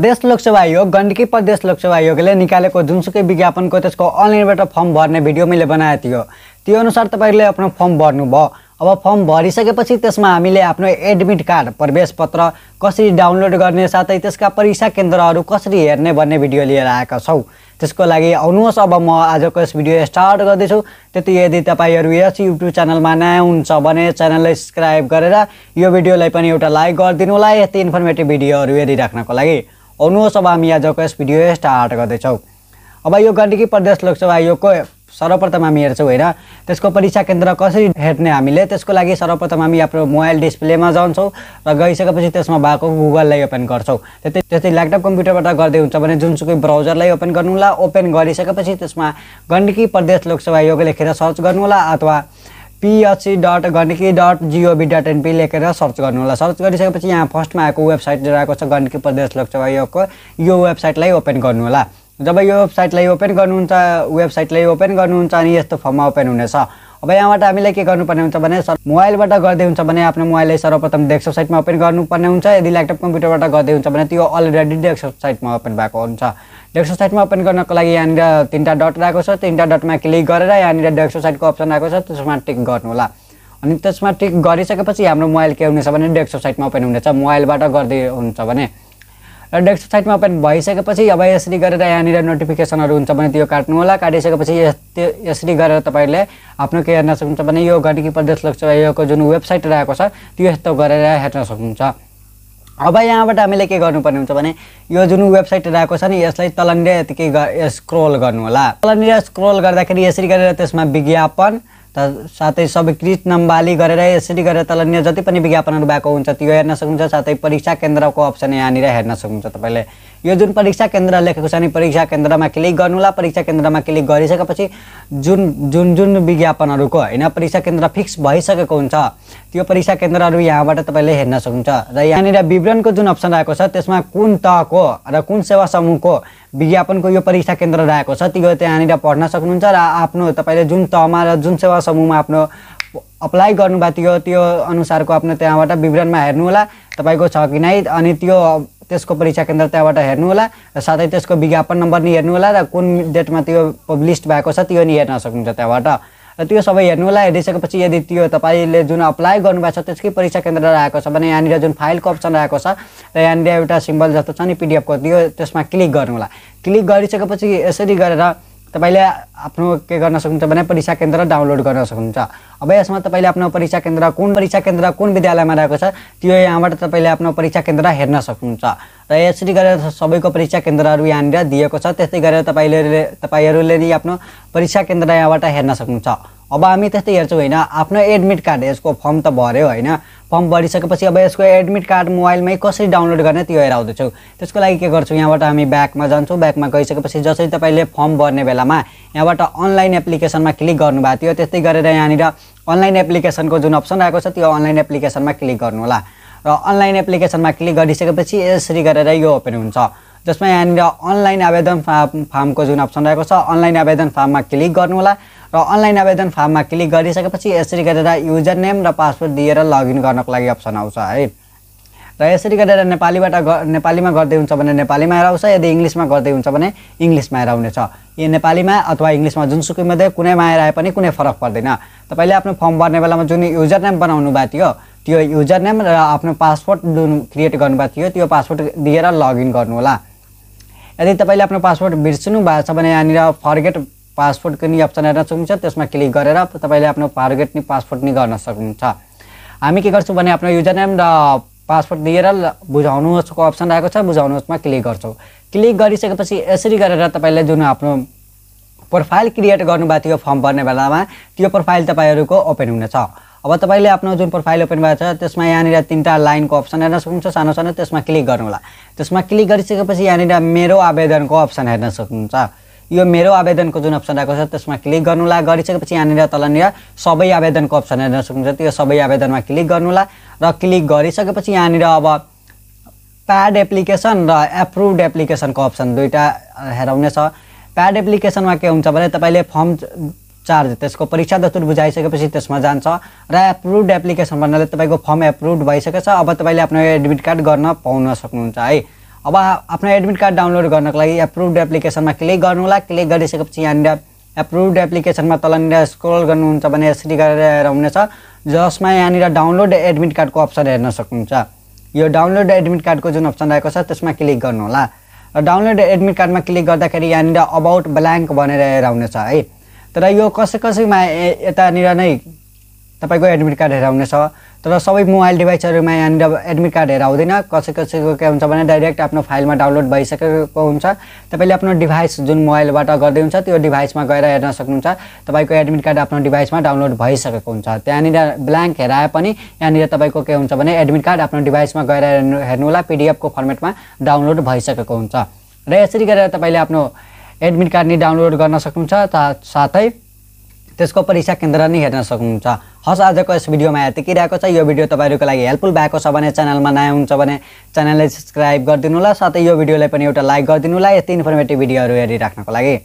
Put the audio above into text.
प्रदेश लोकसेवा आयोग गण्डकी प्रदेश लोकसेवा आयोगले निकालेको जुनसुकै विज्ञापनको त्यसको अनलाइनबाट फर्म भर्ने भिडियो मैले बनाएको थियो त्यो अनुसार तपाईँले आफ्नो फर्म भर्नु भयो अब फर्म भरिसकेपछि त्यसमा हामीले आफ्नो एडमिट कार्ड प्रवेश पत्र कसरी डाउनलोड गर्ने साथै त्यसका परीक्षा केन्द्रहरू कसरी हेर्ने भन्ने भिडियो लिएर आएका छौँ त्यसको लागि आउनुहोस् अब म आजको यस भिडियो स्टार्ट गर्दैछु त्यति यदि तपाईँहरू यस युट्युब च्यानलमा नयाँ हुन्छ भने च्यानललाई सब्सक्राइब गरेर यो भिडियोलाई पनि एउटा लाइक गरिदिनु होला यति इन्फर्मेटिभ भिडियोहरू हेरिराख्नको लागि आउनुहोस् अब हामी आजको यस भिडियो स्टार्ट गर्दैछौँ अब यो गण्डकी प्रदेश लोकसभा योगको सर्वप्रथम हामी हेर्छौँ होइन त्यसको परीक्षा केन्द्र कसरी हेर्ने हामीले त्यसको लागि सर्वप्रथम हामी आफ्नो मोबाइल डिस्प्लेमा जान्छौँ र गइसकेपछि त्यसमा भएको गुगललाई ओपन गर्छौँ त्यति त्यस्तै ल्यापटप कम्प्युटरबाट गर्दै हुन्छ भने जुनसुकै ब्राउजरलाई ओपन गर्नुहोला ओपन गरिसकेपछि त्यसमा गण्डकी प्रदेश लोकसभा योग लेखेर सर्च गर्नुहोला अथवा PHC dot Gandaki dot G O V dot NP लेखेर सर्च गर्नु होला सर्च गरिसकेपछि यहाँ फर्स्टमा आएको वेबसाइट जो आएको छ गण्डकी प्रदेश लोकसभा आयोगको यो वेबसाइटलाई ओपन गर्नु होला जब यो वेबसाइटलाई ओपन गर्नुहुन्छ वेबसाइटलाई ओपन गर्नुहुन्छ अनि यस्तो फर्ममा ओपन हुनेछ अब यहाँबाट हामीलाई के गर्नुपर्ने हुन्छ भने सर मोबाइलबाट गर्दै हुन्छ भने आफ्नो मोबाइललाई सर्वप्रथम डेस्कटप साइटमा ओपन गर्नुपर्ने हुन्छ यदि ल्यापटप कम्प्युटरबाट गर्दै हुन्छ भने त्यो अलरेडी डेस्क साइटमा ओपन भएको हुन्छ डेस्कटप साइटमा ओपन गर्नको लागि यहाँनिर तिनवटा डट रहेको छ तिनवटा डटमा क्लिक गरेर यहाँनिर डेस्कटप साइटको अप्सन आएको छ त्यसमा टिक गर्नु होला अनि त्यसमा टिक गरिसकेपछि हाम्रो मोबाइल के हुनेछ भने डेस्कटप साइटमा ओपन हुनेछ मोबाइलबाट गर्दै हुन्छ भने र डेस्कसाइटमा ओपन भइसकेपछि अब यसरी गरेर यहाँनिर नोटिफिकेसनहरू हुन्छ भने त्यो काट्नु होला काटिसकेपछि यस यसरी गरेर तपाईँले आफ्नो के हेर्न सक्नुहुन्छ भने यो गण्डकी प्रदेश यो जुन वेबसाइट रहेको छ त्यो यस्तो गरेर हेर्न सक्नुहुन्छ अब यहाँबाट हामीले के गर्नुपर्ने हुन्छ भने यो जुन वेबसाइट रहेको छ नि यसलाई तलनिर यतिकै स्क्रोल गर्नु होला तलनिर स्क्रोल गर्दाखेरि यसरी गरेर त्यसमा विज्ञापन त साथै सबै कृत नम्बाली गरेर यसरी गरेर तल जति पनि विज्ञापनहरू भएको हुन्छ त्यो हेर्न सक्नुहुन्छ साथै परीक्षा केन्द्रको अप्सन यहाँनिर हेर्न सक्नुहुन्छ तपाईँले यो जुन परीक्षा केन्द्र लेखेको छ नि परीक्षा केन्द्रमा क्लिक गर्नुहोला परीक्षा केन्द्रमा क्लिक गरिसकेपछि जुन जुन जुन विज्ञापनहरूको होइन परीक्षा केन्द्र फिक्स भइसकेको हुन्छ त्यो परीक्षा केन्द्रहरू यहाँबाट तपाईँले हेर्न सक्नुहुन्छ र यहाँनिर विवरणको जुन अप्सन आएको छ त्यसमा कुन तहको र कुन सेवा समूहको विज्ञापनको यो परीक्षा केन्द्र रहेको छ त्यो त्यहाँनिर पढ्न सक्नुहुन्छ र आफ्नो तपाईँले जुन तहमा र जुन सेवा समूहमा आफ्नो अप्लाई गर्नुभएको थियो त्यो अनुसारको आफ्नो त्यहाँबाट विवरणमा हेर्नुहोला तपाईँको छ कि नै अनि त्यो त्यसको परीक्षा केन्द्र त्यहाँबाट हेर्नुहोला र साथै त्यसको विज्ञापन नम्बर नि हेर्नुहोला र कुन डेटमा त्यो पब्लिस्ड भएको छ त्यो नि हेर्न सक्नुहुन्छ त्यहाँबाट र त्यो सबै हेर्नु होला हेरिसकेपछि यदि त्यो तपाईँले जुन अप्लाई गर्नुभएको छ त्यसकै परीक्षा केन्द्र रहेको छ भने यहाँनिर जुन फाइलको अप्सन रहेको छ र यहाँनिर एउटा सिम्बल जस्तो छ नि पिडिएफको त्यो त्यसमा क्लिक गर्नु होला क्लिक गरिसकेपछि यसरी गरेर तपाईँले आफ्नो के गर्न सक्नुहुन्छ भने परीक्षा केन्द्र डाउनलोड गर्न सक्नुहुन्छ अब यसमा तपाईँले आफ्नो परीक्षा केन्द्र कुन परीक्षा केन्द्र कुन विद्यालयमा रहेको छ त्यो यहाँबाट तपाईँले आफ्नो परीक्षा केन्द्र हेर्न सक्नुहुन्छ र यसरी गरेर सबैको परीक्षा केन्द्रहरू यहाँनिर दिएको छ त्यस्तै गरेर तपाईँले तपाईँहरूले नि आफ्नो परीक्षा केन्द्र यहाँबाट हेर्न सक्नुहुन्छ अब हामी त्यस्तै हेर्छौँ होइन आफ्नो एडमिट कार्ड यसको फर्म त भऱ्यो होइन फर्म भरिसकेपछि अब यसको एडमिट कार्ड मोबाइलमै कसरी डाउनलोड गर्ने त्यो हेर आउँदैछौँ त्यसको लागि के गर्छौँ यहाँबाट हामी ब्याकमा जान्छौँ ब्याकमा गइसकेपछि जसरी तपाईँले फर्म भर्ने बेलामा यहाँबाट अनलाइन एप्लिकेसनमा क्लिक गर्नुभएको थियो त्यस्तै गरेर यहाँनिर अनलाइन एप्लिकेसनको जुन अप्सन आएको छ त्यो अनलाइन एप्लिकेसनमा क्लिक गर्नु होला र अनलाइन एप्लिकेसनमा क्लिक गरिसकेपछि यसरी गरेर यो ओपन हुन्छ जसमा यहाँनिर अनलाइन आवेदन फार्म फार्मको जुन अप्सन रहेको छ अनलाइन आवेदन फार्ममा क्लिक गर्नुहोला र अनलाइन आवेदन फार्ममा क्लिक गरिसकेपछि यसरी गरेर युजर नेम र पासवर्ड दिएर लगइन गर्नको लागि अप्सन आउँछ है र यसरी गरेर नेपालीबाट नेपालीमा गर्दै हुन्छ भने नेपालीमा आएर आउँछ यदि इङ्ग्लिसमा गर्दै हुन्छ भने इङ्ग्लिसमा आएर आउनेछ यो नेपालीमा अथवा इङ्ग्लिसमा जुनसुकै मध्ये कुनैमा आएर आए पनि कुनै फरक पर्दैन तपाईँले आफ्नो फर्म भर्ने बेलामा जुन युजर नेम बनाउनु भएको थियो त्यो युजर नेम र आफ्नो पासवर्ड जुन क्रिएट गर्नुभएको थियो त्यो पासवर्ड दिएर लगइन गर्नुहोला यदि तपाईँले आफ्नो पासपोर्ट बिर्सनु भएको छ भने यहाँनिर फर्गेट पासपोर्टको नि अप्सन हेर्न सक्नुहुन्छ त्यसमा क्लिक गरेर तपाईँले आफ्नो फर्गेट नि पासपोर्ट नि गर्न सक्नुहुन्छ हामी के गर्छौँ भने आफ्नो युजर नेम र पासपोर्ट दिएर बुझाउनुहोस्को अप्सन आएको छ बुझाउनुहोस्मा क्लिक गर्छौँ क्लिक गरिसकेपछि यसरी गरेर तपाईँले जुन आफ्नो प्रोफाइल क्रिएट गर्नुभएको थियो फर्म भर्ने बेलामा त्यो प्रोफाइल तपाईँहरूको ओपन हुनेछ अब तपाईँले आफ्नो जुन प्रोफाइल ओपन भएको छ त्यसमा यहाँनिर तिनवटा लाइनको अप्सन हेर्न सक्नुहुन्छ सानो सानो त्यसमा क्लिक गर्नु होला त्यसमा क्लिक गरिसकेपछि यहाँनिर मेरो आवेदनको अप्सन हेर्न सक्नुहुन्छ यो मेरो आवेदनको जुन अप्सन आएको छ त्यसमा क्लिक गर्नुहोला गरिसकेपछि यहाँनिर तलनिर सबै आवेदनको अप्सन हेर्न सक्नुहुन्छ त्यो सबै आवेदनमा क्लिक गर्नुहोला र क्लिक गरिसकेपछि यहाँनिर अब प्याड एप्लिकेसन र एप्रुभड एप्लिकेसनको अप्सन दुइटा हेराउने छ प्याड एप्लिकेसनमा के हुन्छ भने तपाईँले फर्म चार्ज त्यसको परीक्षा दतुर बुझाइसकेपछि त्यसमा जान्छ र एप्रुभ एप्लिकेसन भन्नाले तपाईँको फर्म एप्रुभ छ अब तपाईँले आफ्नो एडमिट कार्ड गर्न पाउन सक्नुहुन्छ है अब आफ्नो एडमिट कार्ड डाउनलोड गर्नको लागि एप्रुभ एप्लिकेसनमा क्लिक गर्नु होला क्लिक गरिसकेपछि यहाँनिर एप्रुभ एप्लिकेसनमा तलनिर स्क्रोल गर्नुहुन्छ भने यसरी गरेर हुनेछ जसमा यहाँनिर डाउनलोड एडमिट कार्डको अप्सन हेर्न सक्नुहुन्छ यो डाउनलोड एडमिट कार्डको जुन अप्सन रहेको छ त्यसमा क्लिक गर्नुहोला र डाउनलोड एडमिट कार्डमा क्लिक गर्दाखेरि यहाँनिर अबाउट ब्ल्याङ्क भनेर हेर आउनेछ है तर यो कसै कसैमा यतानिर नै तपाईँको एडमिट कार्ड हेराउनेछ तर सबै मोबाइल डिभाइसहरूमा यहाँनिर एडमिट कार्ड हेराउँदैन कसै कसैको के हुन्छ भने डाइरेक्ट आफ्नो फाइलमा डाउनलोड भइसकेको हुन्छ तपाईँले आफ्नो डिभाइस जुन मोबाइलबाट गर्दै हुन्छ त्यो डिभाइसमा गएर हेर्न सक्नुहुन्छ तपाईँको एडमिट कार्ड आफ्नो डिभाइसमा डाउनलोड भइसकेको हुन्छ त्यहाँनिर ब्ल्याङ्क हेराए पनि यहाँनिर तपाईँको के हुन्छ भने एडमिट कार्ड आफ्नो डिभाइसमा गएर हेर्नु हेर्नु होला पिडिएफको फर्मेटमा डाउनलोड भइसकेको हुन्छ र यसरी गरेर तपाईँले आफ्नो एडमिट कार्ड नि डाउनलोड गर्न सक्नुहुन्छ साथै त्यसको परीक्षा केन्द्र नै हेर्न सक्नुहुन्छ हस् आजको यस भिडियोमा यतिकै रहेको छ यो भिडियो तपाईँहरूको लागि हेल्पफुल भएको छ भने च्यानलमा नयाँ हुन्छ भने च्यानललाई सब्सक्राइब गरिदिनु होला साथै यो भिडियोलाई पनि एउटा लाइक गरिदिनु होला यति इन्फर्मेटिभ भिडियोहरू हेरिराख्नको लागि